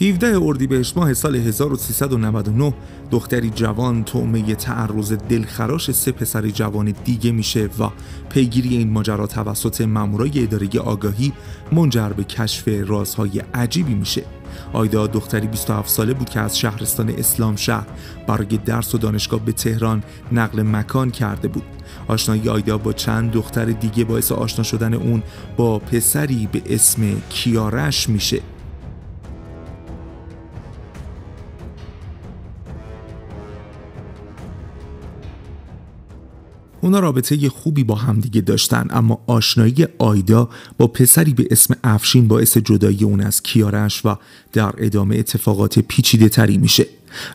17 به ماه سال 1399 دختری جوان طعمه تعرض دلخراش سه پسر جوان دیگه میشه و پیگیری این ماجرا توسط مامورای اداره آگاهی منجر به کشف رازهای عجیبی میشه. آیدا دختری 27 ساله بود که از شهرستان اسلام شهر برای درس و دانشگاه به تهران نقل مکان کرده بود. آشنایی آیدا با چند دختر دیگه باعث آشنا شدن اون با پسری به اسم کیارش میشه. اونا رابطه خوبی با همدیگه داشتن اما آشنایی آیدا با پسری به اسم افشین باعث جدایی اون از کیارش و در ادامه اتفاقات پیچیده تری میشه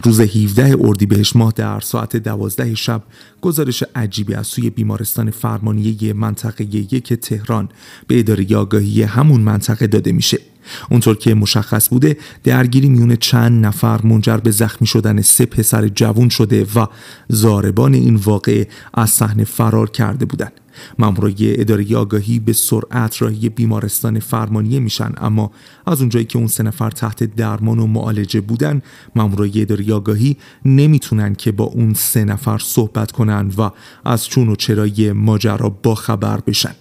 روز 17 بهش ماه در ساعت 12 شب گزارش عجیبی از سوی بیمارستان فرمانیه منطقه یک تهران به اداره آگاهی همون منطقه داده میشه اونطور که مشخص بوده درگیری میون چند نفر منجر به زخمی شدن سه پسر جوون شده و زاربان این واقعه از صحنه فرار کرده بودند. مامورای اداره آگاهی به سرعت راهی بیمارستان فرمانیه میشن اما از اونجایی که اون سه نفر تحت درمان و معالجه بودن مامورای اداره آگاهی نمیتونن که با اون سه نفر صحبت کنن و از چون و چرای ماجرا خبر بشن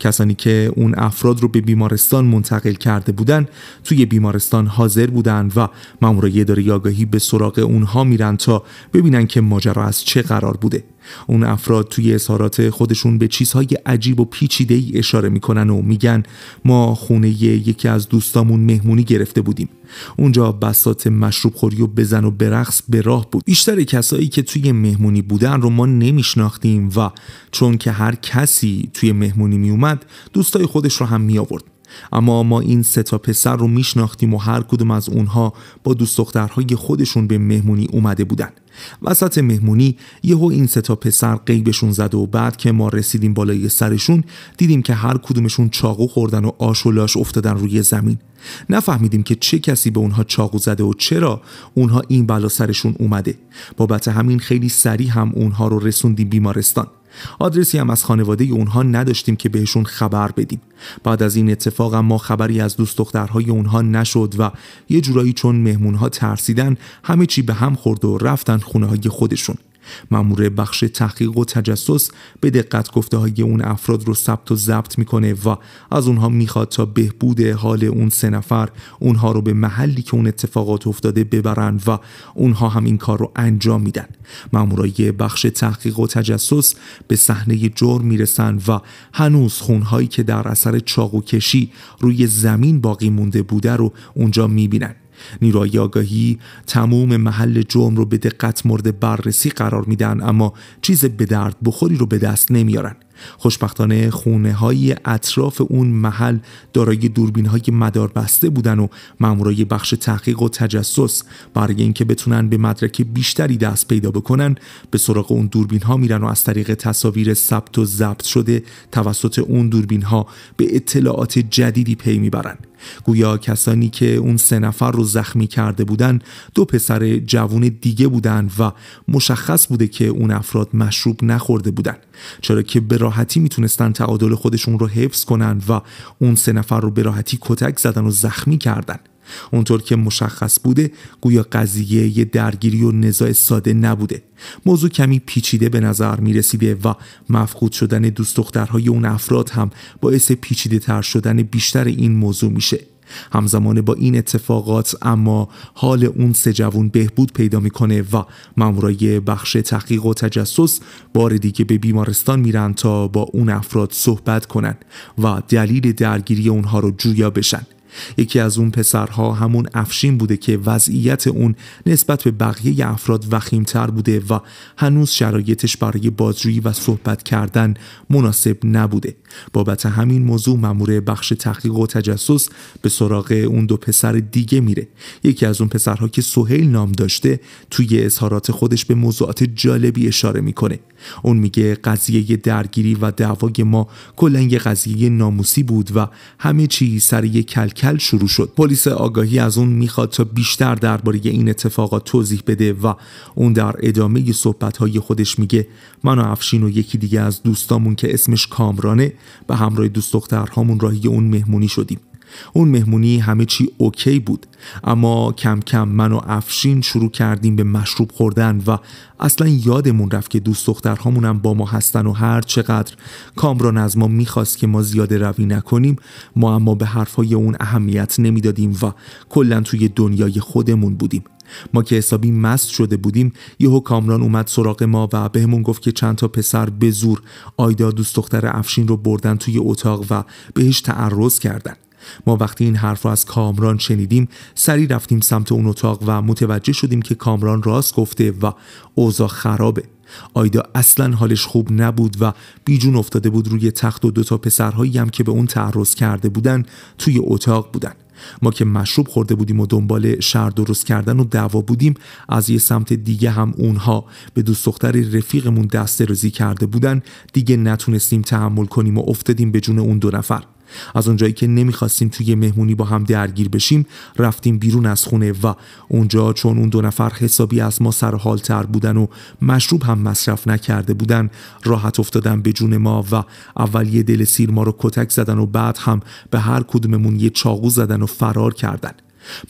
کسانی که اون افراد رو به بیمارستان منتقل کرده بودن توی بیمارستان حاضر بودن و مامورای اداره آگاهی به سراغ اونها میرن تا ببینن که ماجرا از چه قرار بوده اون افراد توی اظهارات خودشون به چیزهای عجیب و پیچیده ای اشاره میکنن و میگن ما خونه یکی از دوستامون مهمونی گرفته بودیم اونجا بسات مشروب خوری و بزن و برقص به راه بود بیشتر کسایی که توی مهمونی بودن رو ما نمیشناختیم و چون که هر کسی توی مهمونی میومد دوستای خودش رو هم می آورد اما ما این سه تا پسر رو میشناختیم و هر کدوم از اونها با دوست دخترهای خودشون به مهمونی اومده بودن وسط مهمونی یهو این سه تا پسر قیبشون زده و بعد که ما رسیدیم بالای سرشون دیدیم که هر کدومشون چاقو خوردن و آش و لاش افتادن روی زمین نفهمیدیم که چه کسی به اونها چاقو زده و چرا اونها این بلا سرشون اومده بابت همین خیلی سریع هم اونها رو رسوندیم بیمارستان آدرسی هم از خانواده اونها نداشتیم که بهشون خبر بدیم بعد از این اتفاق ما خبری از دوست دخترهای اونها نشد و یه جورایی چون مهمونها ترسیدن همه چی به هم خورد و رفتن خونه های خودشون مامور بخش تحقیق و تجسس به دقت گفته های اون افراد رو ثبت و ضبط میکنه و از اونها میخواد تا بهبود حال اون سه نفر اونها رو به محلی که اون اتفاقات افتاده ببرن و اونها هم این کار رو انجام میدن مامورای بخش تحقیق و تجسس به صحنه جرم میرسن و هنوز خونهایی که در اثر چاقوکشی کشی روی زمین باقی مونده بوده رو اونجا میبینن نیروهای آگاهی تموم محل جرم رو به دقت مورد بررسی قرار میدن اما چیز به درد بخوری رو به دست نمیارن خوشبختانه خونه های اطراف اون محل دارای دوربین های مدار بسته بودن و مامورای بخش تحقیق و تجسس برای اینکه بتونن به مدرک بیشتری دست پیدا بکنن به سراغ اون دوربین ها میرن و از طریق تصاویر ثبت و ضبط شده توسط اون دوربین ها به اطلاعات جدیدی پی میبرن گویا کسانی که اون سه نفر رو زخمی کرده بودن دو پسر جوون دیگه بودن و مشخص بوده که اون افراد مشروب نخورده بودن چرا که به راحتی میتونستن تعادل خودشون رو حفظ کنن و اون سه نفر رو به راحتی کتک زدن و زخمی کردن اونطور که مشخص بوده گویا قضیه یه درگیری و نزاع ساده نبوده موضوع کمی پیچیده به نظر میرسیده و مفقود شدن دوست دخترهای اون افراد هم باعث پیچیده تر شدن بیشتر این موضوع میشه همزمان با این اتفاقات اما حال اون سه جوون بهبود پیدا میکنه و مامورای بخش تحقیق و تجسس بار دیگه به بیمارستان میرن تا با اون افراد صحبت کنن و دلیل درگیری اونها رو جویا بشن یکی از اون پسرها همون افشین بوده که وضعیت اون نسبت به بقیه افراد تر بوده و هنوز شرایطش برای بازجویی و صحبت کردن مناسب نبوده بابت همین موضوع مامور بخش تحقیق و تجسس به سراغ اون دو پسر دیگه میره یکی از اون پسرها که سهیل نام داشته توی اظهارات خودش به موضوعات جالبی اشاره میکنه اون میگه قضیه درگیری و دعوای ما کلا یه قضیه ناموسی بود و همه چی سر یه کلک هیکل شروع شد پلیس آگاهی از اون میخواد تا بیشتر درباره این اتفاقات توضیح بده و اون در ادامه صحبتهای خودش میگه من و افشین و یکی دیگه از دوستامون که اسمش کامرانه به همراه دوست دخترهامون راهی اون مهمونی شدیم اون مهمونی همه چی اوکی بود اما کم کم من و افشین شروع کردیم به مشروب خوردن و اصلا یادمون رفت که دوست دخترهامون هم با ما هستن و هر چقدر کامران از ما میخواست که ما زیاده روی نکنیم ما اما به حرفهای اون اهمیت نمیدادیم و کلا توی دنیای خودمون بودیم ما که حسابی مست شده بودیم یهو کامران اومد سراغ ما و بهمون گفت که چند تا پسر به زور آیدا دوست دختر افشین رو بردن توی اتاق و بهش تعرض کردند. ما وقتی این حرف را از کامران شنیدیم سری رفتیم سمت اون اتاق و متوجه شدیم که کامران راست گفته و اوضاع خرابه آیدا اصلا حالش خوب نبود و بیجون افتاده بود روی تخت و دوتا پسرهایی هم که به اون تعرض کرده بودن توی اتاق بودن ما که مشروب خورده بودیم و دنبال شر درست کردن و دعوا بودیم از یه سمت دیگه هم اونها به دوست دختر رفیقمون دست رزی کرده بودن دیگه نتونستیم تحمل کنیم و افتادیم به جون اون دو نفر از اونجایی که نمیخواستیم توی مهمونی با هم درگیر بشیم رفتیم بیرون از خونه و اونجا چون اون دو نفر حسابی از ما سر تر بودن و مشروب هم مصرف نکرده بودن راحت افتادن به جون ما و اول یه دل سیر ما رو کتک زدن و بعد هم به هر کدوممون یه چاقو زدن و فرار کردن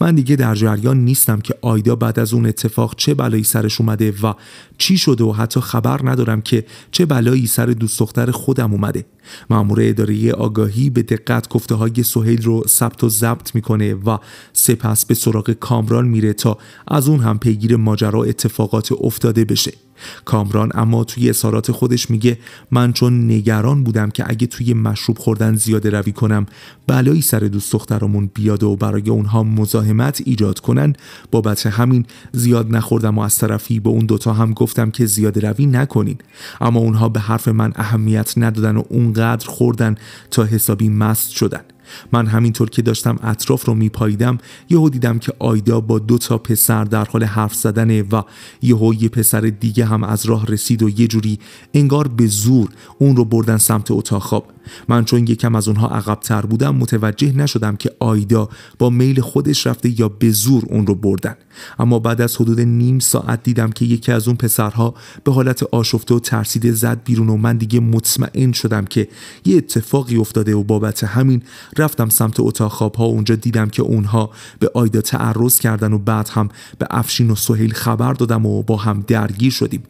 من دیگه در جریان نیستم که آیدا بعد از اون اتفاق چه بلایی سرش اومده و چی شده و حتی خبر ندارم که چه بلایی سر دوست دختر خودم اومده مامور اداره آگاهی به دقت گفته های سهیل رو ثبت و ضبط میکنه و سپس به سراغ کامران میره تا از اون هم پیگیر ماجرا اتفاقات افتاده بشه کامران اما توی اظهارات خودش میگه من چون نگران بودم که اگه توی مشروب خوردن زیاده روی کنم بلایی سر دوست دخترامون بیاد و برای اونها مزاحمت ایجاد کنن بابت همین زیاد نخوردم و از طرفی به اون دوتا هم گفتم که زیاده روی نکنین اما اونها به حرف من اهمیت ندادن و اونقدر خوردن تا حسابی مست شدن من همینطور که داشتم اطراف رو میپاییدم یهو دیدم که آیدا با دو تا پسر در حال حرف زدنه و یهو یه پسر دیگه هم از راه رسید و یه جوری انگار به زور اون رو بردن سمت اتاق خواب من چون یکم از اونها عقبتر بودم متوجه نشدم که آیدا با میل خودش رفته یا به زور اون رو بردن اما بعد از حدود نیم ساعت دیدم که یکی از اون پسرها به حالت آشفته و ترسیده زد بیرون و من دیگه مطمئن شدم که یه اتفاقی افتاده و بابت همین رفتم سمت اتاق ها و اونجا دیدم که اونها به آیدا تعرض کردن و بعد هم به افشین و سهیل خبر دادم و با هم درگیر شدیم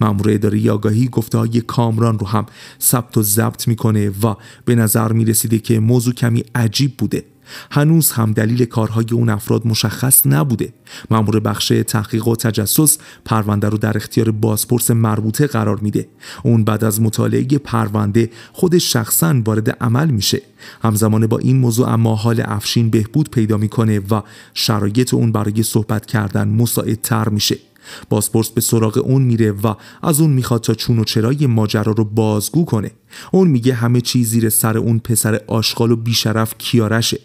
مامور اداره آگاهی گفته های کامران رو هم ثبت و ضبط میکنه و به نظر میرسیده که موضوع کمی عجیب بوده هنوز هم دلیل کارهای اون افراد مشخص نبوده مامور بخش تحقیق و تجسس پرونده رو در اختیار بازپرس مربوطه قرار میده اون بعد از مطالعه پرونده خودش شخصا وارد عمل میشه همزمان با این موضوع اما حال افشین بهبود پیدا میکنه و شرایط اون برای صحبت کردن مساعدتر میشه بازپرس به سراغ اون میره و از اون میخواد تا چون و چرای ماجرا رو بازگو کنه اون میگه همه چیز زیر سر اون پسر آشغال و بیشرف کیارشه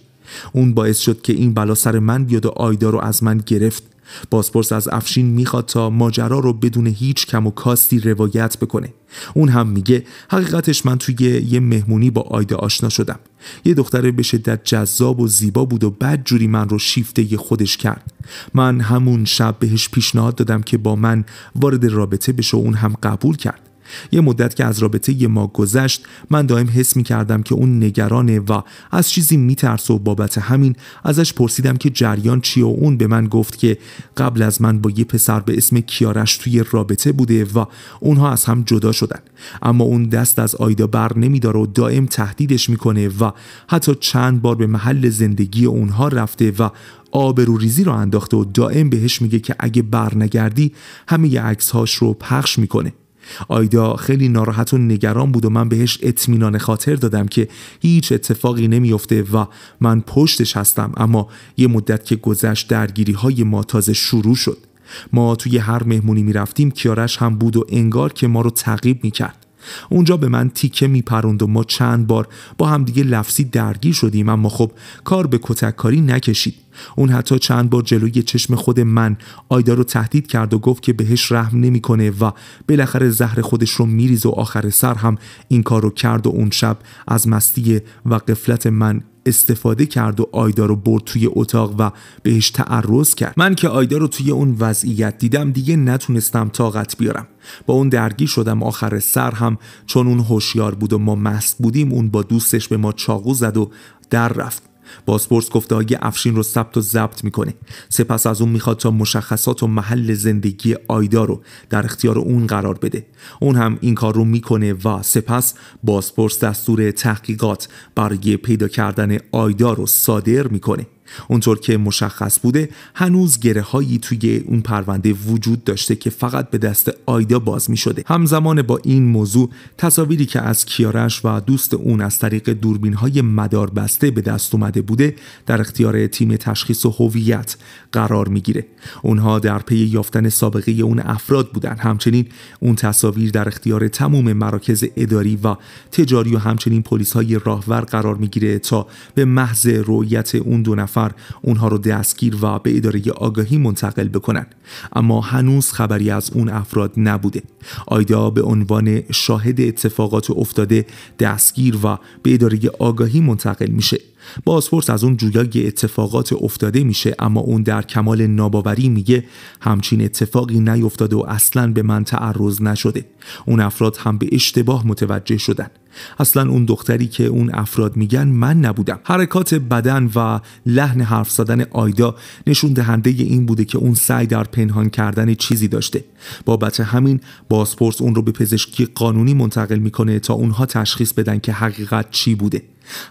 اون باعث شد که این بلا سر من بیاد و آیدا رو از من گرفت بازپرس از افشین میخواد تا ماجرا رو بدون هیچ کم و کاستی روایت بکنه اون هم میگه حقیقتش من توی یه مهمونی با آیده آشنا شدم یه دختر به شدت جذاب و زیبا بود و بد جوری من رو شیفته خودش کرد من همون شب بهش پیشنهاد دادم که با من وارد رابطه بشه و اون هم قبول کرد یه مدت که از رابطه یه ما گذشت من دائم حس می کردم که اون نگرانه و از چیزی ترس و بابت همین ازش پرسیدم که جریان چیه و اون به من گفت که قبل از من با یه پسر به اسم کیارش توی رابطه بوده و اونها از هم جدا شدن اما اون دست از آیدا بر نمیداره و دائم تهدیدش میکنه و حتی چند بار به محل زندگی اونها رفته و آبروریزی رو انداخته و دائم بهش میگه که اگه برنگردی همه عکسهاش رو پخش میکنه آیدا خیلی ناراحت و نگران بود و من بهش اطمینان خاطر دادم که هیچ اتفاقی نمیافته و من پشتش هستم اما یه مدت که گذشت درگیری های ما تازه شروع شد ما توی هر مهمونی میرفتیم کیارش هم بود و انگار که ما رو تعقیب میکرد اونجا به من تیکه میپروند و ما چند بار با همدیگه لفظی درگیر شدیم اما خب کار به کتککاری نکشید اون حتی چند بار جلوی چشم خود من آیدا رو تهدید کرد و گفت که بهش رحم نمیکنه و بالاخره زهر خودش رو میریز و آخر سر هم این کار رو کرد و اون شب از مستی و قفلت من استفاده کرد و آیدا رو برد توی اتاق و بهش تعرض کرد من که آیدا رو توی اون وضعیت دیدم دیگه نتونستم طاقت بیارم با اون درگیر شدم آخر سر هم چون اون هوشیار بود و ما مست بودیم اون با دوستش به ما چاقو زد و در رفت بازپرس گفته های افشین رو ثبت و ضبط میکنه سپس از اون میخواد تا مشخصات و محل زندگی آیدا رو در اختیار اون قرار بده اون هم این کار رو میکنه و سپس بازپرس دستور تحقیقات برای پیدا کردن آیدا رو صادر میکنه اونطور که مشخص بوده هنوز گره هایی توی اون پرونده وجود داشته که فقط به دست آیدا باز می شده همزمان با این موضوع تصاویری که از کیارش و دوست اون از طریق دوربین های مدار بسته به دست اومده بوده در اختیار تیم تشخیص هویت قرار میگیره اونها در پی یافتن سابقه اون افراد بودن همچنین اون تصاویر در اختیار تمام مراکز اداری و تجاری و همچنین پلیس های راهور قرار میگیره تا به محض رویت اون دو نفر اونها رو دستگیر و به اداره آگاهی منتقل بکنن اما هنوز خبری از اون افراد نبوده آیدا به عنوان شاهد اتفاقات افتاده دستگیر و به اداره آگاهی منتقل میشه بازپرس از اون جویای اتفاقات افتاده میشه اما اون در کمال ناباوری میگه همچین اتفاقی نیفتاده و اصلا به من تعرض نشده اون افراد هم به اشتباه متوجه شدن اصلا اون دختری که اون افراد میگن من نبودم حرکات بدن و لحن حرف زدن آیدا نشون دهنده این بوده که اون سعی در پنهان کردن چیزی داشته بابت همین بازپرس اون رو به پزشکی قانونی منتقل میکنه تا اونها تشخیص بدن که حقیقت چی بوده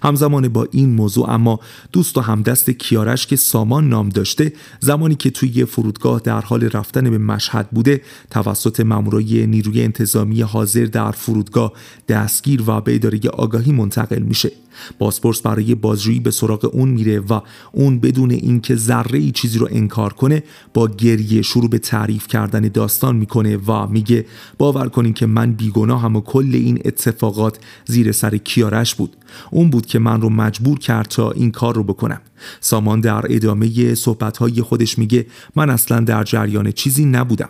همزمان با این موضوع اما دوست و همدست کیارش که سامان نام داشته زمانی که توی یه فرودگاه در حال رفتن به مشهد بوده توسط مامورای نیروی انتظامی حاضر در فرودگاه دستگیر و به اداره آگاهی منتقل میشه بازپرس برای بازجویی به سراغ اون میره و اون بدون اینکه ذره ای چیزی رو انکار کنه با گریه شروع به تعریف کردن داستان میکنه و میگه باور کنین که من هم و کل این اتفاقات زیر سر کیارش بود اون بود که من رو مجبور کرد تا این کار رو بکنم سامان در ادامه های خودش میگه من اصلا در جریان چیزی نبودم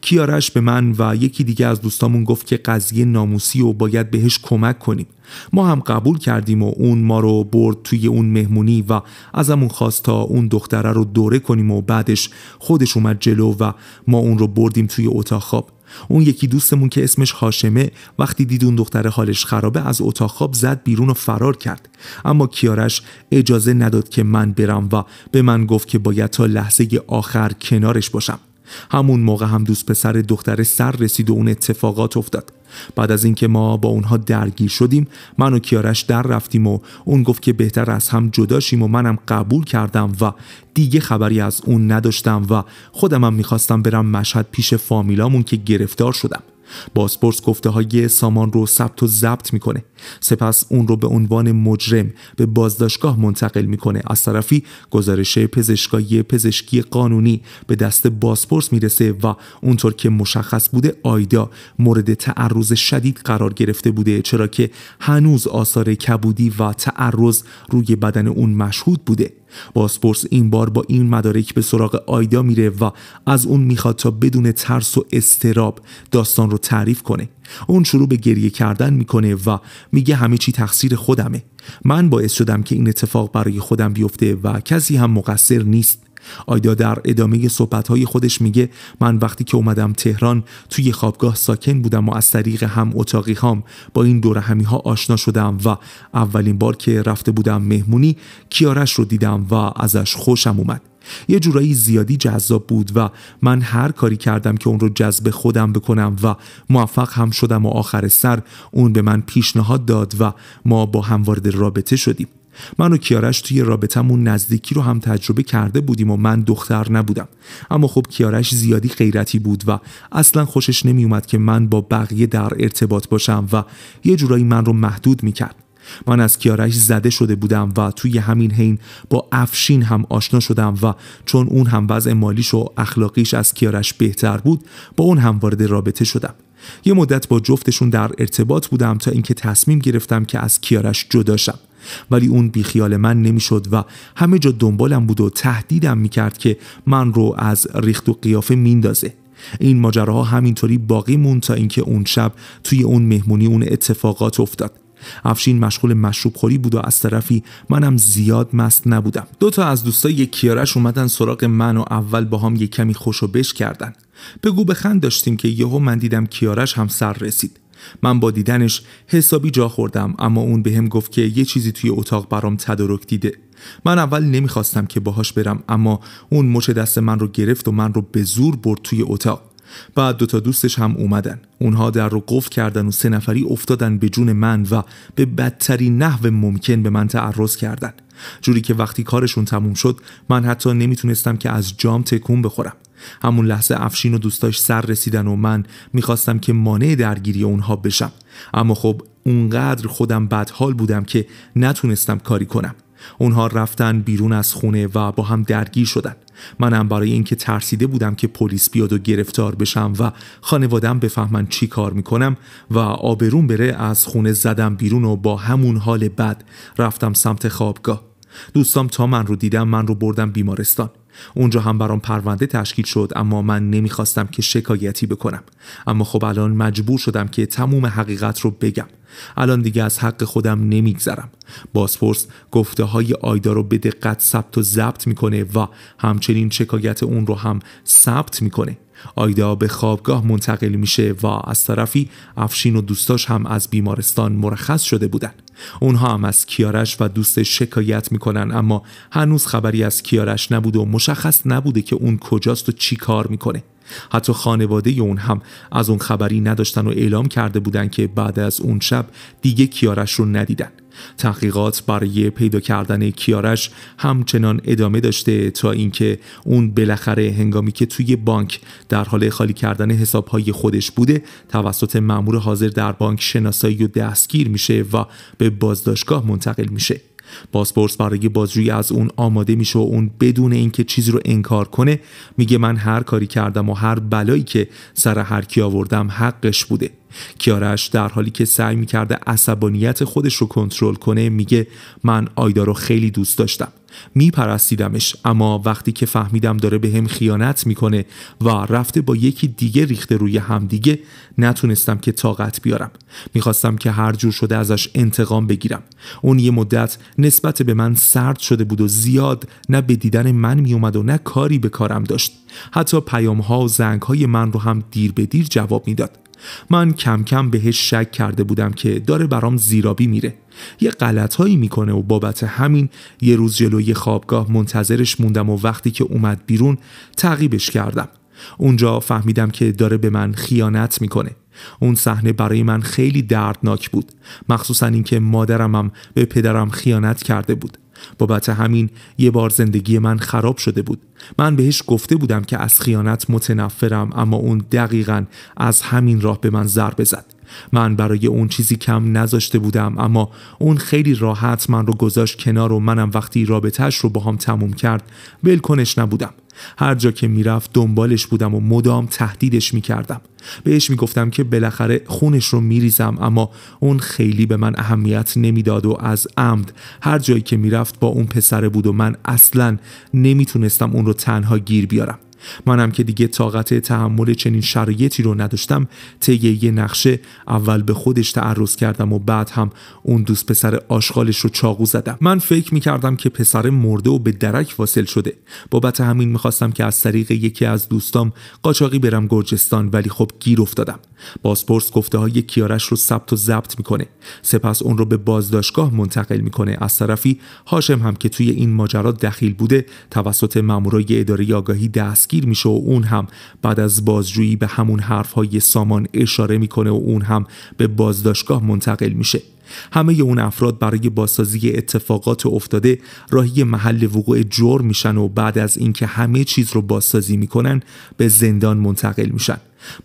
کیارش به من و یکی دیگه از دوستامون گفت که قضیه ناموسی و باید بهش کمک کنیم ما هم قبول کردیم و اون ما رو برد توی اون مهمونی و ازمون خواست تا اون دختره رو دوره کنیم و بعدش خودش اومد جلو و ما اون رو بردیم توی اتاق خواب اون یکی دوستمون که اسمش هاشمه وقتی دید اون دختر حالش خرابه از اتاق خواب زد بیرون و فرار کرد اما کیارش اجازه نداد که من برم و به من گفت که باید تا لحظه آخر کنارش باشم همون موقع هم دوست پسر دختر سر رسید و اون اتفاقات افتاد بعد از اینکه ما با اونها درگیر شدیم من و کیارش در رفتیم و اون گفت که بهتر از هم جداشیم و منم قبول کردم و دیگه خبری از اون نداشتم و خودمم میخواستم برم مشهد پیش فامیلامون که گرفتار شدم باسپورس گفته های سامان رو ثبت و ضبط میکنه سپس اون رو به عنوان مجرم به بازداشتگاه منتقل میکنه از طرفی گزارش پزشکایی پزشکی قانونی به دست باسپورس میرسه و اونطور که مشخص بوده آیدا مورد تعرض شدید قرار گرفته بوده چرا که هنوز آثار کبودی و تعرض روی بدن اون مشهود بوده باسپورس این بار با این مدارک به سراغ آیدا میره و از اون میخواد تا بدون ترس و استراب داستان رو تعریف کنه اون شروع به گریه کردن میکنه و میگه همه چی تقصیر خودمه من باعث شدم که این اتفاق برای خودم بیفته و کسی هم مقصر نیست آیدا در ادامه صحبتهای خودش میگه من وقتی که اومدم تهران توی خوابگاه ساکن بودم و از طریق هم اتاقی با این دور همی ها آشنا شدم و اولین بار که رفته بودم مهمونی کیارش رو دیدم و ازش خوشم اومد یه جورایی زیادی جذاب بود و من هر کاری کردم که اون رو جذب خودم بکنم و موفق هم شدم و آخر سر اون به من پیشنهاد داد و ما با هم وارد رابطه شدیم من و کیارش توی رابطمون نزدیکی رو هم تجربه کرده بودیم و من دختر نبودم اما خب کیارش زیادی غیرتی بود و اصلا خوشش نمیومد که من با بقیه در ارتباط باشم و یه جورایی من رو محدود میکرد من از کیارش زده شده بودم و توی همین حین با افشین هم آشنا شدم و چون اون هم وضع مالیش و اخلاقیش از کیارش بهتر بود با اون هم وارد رابطه شدم یه مدت با جفتشون در ارتباط بودم تا اینکه تصمیم گرفتم که از کیارش جدا شم ولی اون بیخیال من نمیشد و همه جا دنبالم بود و تهدیدم کرد که من رو از ریخت و قیافه میندازه این ماجراها همینطوری باقی مون تا اینکه اون شب توی اون مهمونی اون اتفاقات افتاد افشین مشغول مشروب خوری بود و از طرفی منم زیاد مست نبودم دو تا از دوستای کیارش اومدن سراغ من و اول با هم یه کمی خوش و بش کردن بگو بخند داشتیم که یهو من دیدم کیارش هم سر رسید من با دیدنش حسابی جا خوردم اما اون به هم گفت که یه چیزی توی اتاق برام تدارک دیده من اول نمیخواستم که باهاش برم اما اون مچ دست من رو گرفت و من رو به زور برد توی اتاق بعد دوتا دوستش هم اومدن اونها در رو قفل کردن و سه نفری افتادن به جون من و به بدترین نحو ممکن به من تعرض کردن جوری که وقتی کارشون تموم شد من حتی نمیتونستم که از جام تکون بخورم همون لحظه افشین و دوستاش سر رسیدن و من میخواستم که مانع درگیری اونها بشم اما خب اونقدر خودم بدحال بودم که نتونستم کاری کنم اونها رفتن بیرون از خونه و با هم درگیر شدن منم برای اینکه ترسیده بودم که پلیس بیاد و گرفتار بشم و خانوادم بفهمن چی کار میکنم و آبرون بره از خونه زدم بیرون و با همون حال بد رفتم سمت خوابگاه دوستام تا من رو دیدم من رو بردم بیمارستان اونجا هم برام پرونده تشکیل شد اما من نمیخواستم که شکایتی بکنم اما خب الان مجبور شدم که تموم حقیقت رو بگم الان دیگه از حق خودم نمیگذرم بازپرس گفته های آیدا رو به دقت ثبت و ضبط میکنه و همچنین شکایت اون رو هم ثبت میکنه آیدا به خوابگاه منتقل میشه و از طرفی افشین و دوستاش هم از بیمارستان مرخص شده بودن اونها هم از کیارش و دوستش شکایت میکنن اما هنوز خبری از کیارش نبود و مشخص نبوده که اون کجاست و چی کار میکنه حتی خانواده اون هم از اون خبری نداشتن و اعلام کرده بودن که بعد از اون شب دیگه کیارش رو ندیدن تحقیقات برای پیدا کردن کیارش همچنان ادامه داشته تا اینکه اون بالاخره هنگامی که توی بانک در حال خالی کردن حسابهای خودش بوده توسط مأمور حاضر در بانک شناسایی و دستگیر میشه و به بازداشتگاه منتقل میشه باسپورس برای بازجویی از اون آماده میشه و اون بدون اینکه چیزی رو انکار کنه میگه من هر کاری کردم و هر بلایی که سر هر کی آوردم حقش بوده کیارش در حالی که سعی میکرده عصبانیت خودش رو کنترل کنه میگه من آیدا رو خیلی دوست داشتم میپرستیدمش اما وقتی که فهمیدم داره به هم خیانت میکنه و رفته با یکی دیگه ریخته روی همدیگه نتونستم که طاقت بیارم میخواستم که هر جور شده ازش انتقام بگیرم اون یه مدت نسبت به من سرد شده بود و زیاد نه به دیدن من میومد و نه کاری به کارم داشت حتی پیام ها و زنگ های من رو هم دیر به دیر جواب میداد من کم کم بهش شک کرده بودم که داره برام زیرابی میره یه غلط هایی میکنه و بابت همین یه روز جلوی خوابگاه منتظرش موندم و وقتی که اومد بیرون تعقیبش کردم اونجا فهمیدم که داره به من خیانت میکنه اون صحنه برای من خیلی دردناک بود مخصوصا اینکه مادرمم به پدرم خیانت کرده بود بابت همین یه بار زندگی من خراب شده بود من بهش گفته بودم که از خیانت متنفرم اما اون دقیقا از همین راه به من ضربه زد من برای اون چیزی کم نذاشته بودم اما اون خیلی راحت من رو گذاشت کنار و منم وقتی رابطهش رو با هم تموم کرد بلکنش نبودم هر جا که میرفت دنبالش بودم و مدام تهدیدش میکردم بهش میگفتم که بالاخره خونش رو میریزم اما اون خیلی به من اهمیت نمیداد و از عمد هر جایی که میرفت با اون پسره بود و من اصلا نمیتونستم اون رو تنها گیر بیارم منم که دیگه طاقت تحمل چنین شرایطی رو نداشتم طی یه نقشه اول به خودش تعرض کردم و بعد هم اون دوست پسر آشغالش رو چاقو زدم من فکر میکردم که پسر مرده و به درک واصل شده بابت همین میخواستم که از طریق یکی از دوستام قاچاقی برم گرجستان ولی خب گیر افتادم بازپرس گفته های کیارش رو ثبت و ضبط میکنه سپس اون رو به بازداشتگاه منتقل میکنه از طرفی هاشم هم که توی این ماجرا دخیل بوده توسط مامورای اداره آگاهی دست دستگیر میشه و اون هم بعد از بازجویی به همون حرف های سامان اشاره میکنه و اون هم به بازداشتگاه منتقل میشه همه اون افراد برای بازسازی اتفاقات افتاده راهی محل وقوع جرم میشن و بعد از اینکه همه چیز رو بازسازی میکنن به زندان منتقل میشن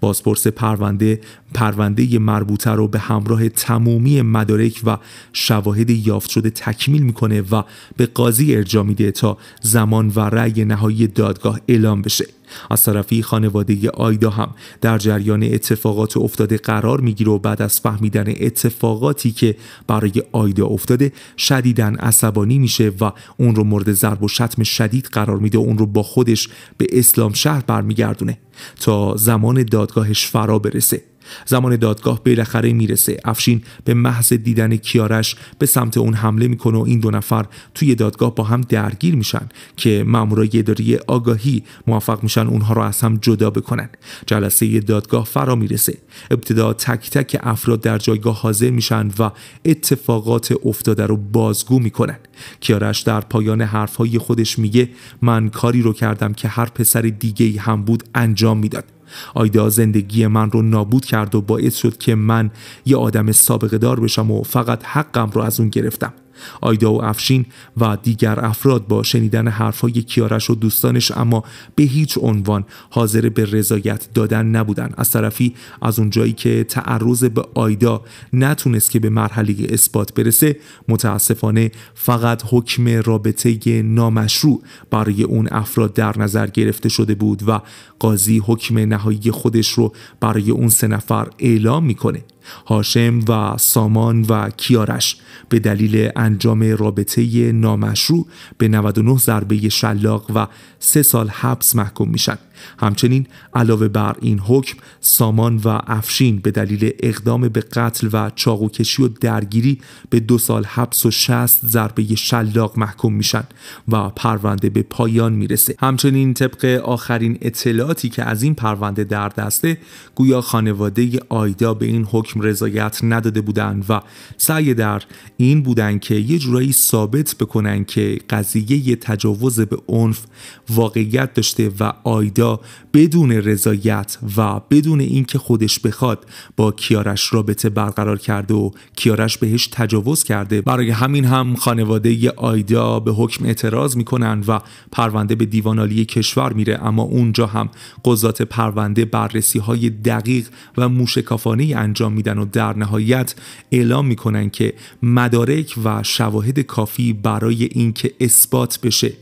بازپرس پرونده پرونده مربوطه رو به همراه تمامی مدارک و شواهد یافت شده تکمیل میکنه و به قاضی ارجا میده تا زمان و رأی نهایی دادگاه اعلام بشه از طرفی خانواده آیدا هم در جریان اتفاقات افتاده قرار میگیره و بعد از فهمیدن اتفاقاتی که برای آیدا افتاده شدیدا عصبانی میشه و اون رو مورد ضرب و شتم شدید قرار میده و اون رو با خودش به اسلام شهر برمیگردونه تا زمان دادگاهش فرا برسه زمان دادگاه بالاخره میرسه افشین به محض دیدن کیارش به سمت اون حمله میکنه و این دو نفر توی دادگاه با هم درگیر میشن که مامورای اداری آگاهی موفق میشن اونها رو از هم جدا بکنن جلسه دادگاه فرا میرسه ابتدا تک تک افراد در جایگاه حاضر میشن و اتفاقات افتاده رو بازگو میکنن کیارش در پایان حرفهای خودش میگه من کاری رو کردم که هر پسر دیگه ای هم بود انجام میداد آیدا زندگی من رو نابود کرد و باعث شد که من یه آدم سابقه دار بشم و فقط حقم رو از اون گرفتم آیدا و افشین و دیگر افراد با شنیدن حرفهای کیارش و دوستانش اما به هیچ عنوان حاضر به رضایت دادن نبودن از طرفی از اونجایی که تعرض به آیدا نتونست که به مرحله اثبات برسه متاسفانه فقط حکم رابطه نامشروع برای اون افراد در نظر گرفته شده بود و قاضی حکم نهایی خودش رو برای اون سه نفر اعلام میکنه هاشم و سامان و کیارش به دلیل انجام رابطه نامشروع به 99 ضربه شلاق و سه سال حبس محکوم میشن همچنین علاوه بر این حکم سامان و افشین به دلیل اقدام به قتل و چاقوکشی و درگیری به دو سال حبس و شست ضربه شلاق محکوم میشن و پرونده به پایان میرسه همچنین طبق آخرین اطلاعاتی که از این پرونده در دسته گویا خانواده آیدا به این حکم رضایت نداده بودند و سعی در این بودن که یه جورایی ثابت بکنن که قضیه تجاوز به عنف واقعیت داشته و آیدا بدون رضایت و بدون اینکه خودش بخواد با کیارش رابطه برقرار کرده و کیارش بهش تجاوز کرده برای همین هم خانواده آیدا به حکم اعتراض میکنن و پرونده به دیوانالی کشور میره اما اونجا هم قضات پرونده بررسی های دقیق و موشکافانه انجام میدن و در نهایت اعلام میکنن که مدارک و شواهد کافی برای اینکه اثبات بشه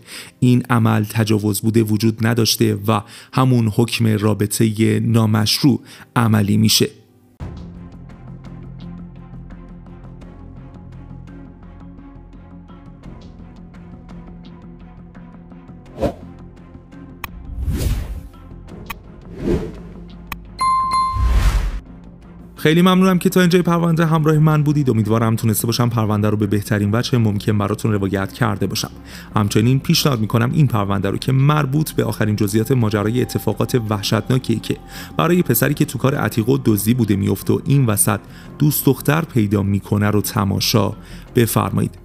این عمل تجاوز بوده وجود نداشته و همون حکم رابطه نامشروع عملی میشه خیلی ممنونم که تا اینجای پرونده همراه من بودید امیدوارم تونسته باشم پرونده رو به بهترین وجه ممکن براتون روایت کرده باشم همچنین پیشنهاد میکنم این پرونده رو که مربوط به آخرین جزئیات ماجرای اتفاقات وحشتناکی که برای پسری که تو کار عتیقه و دزدی بوده میفته و این وسط دوست دختر پیدا میکنه رو تماشا بفرمایید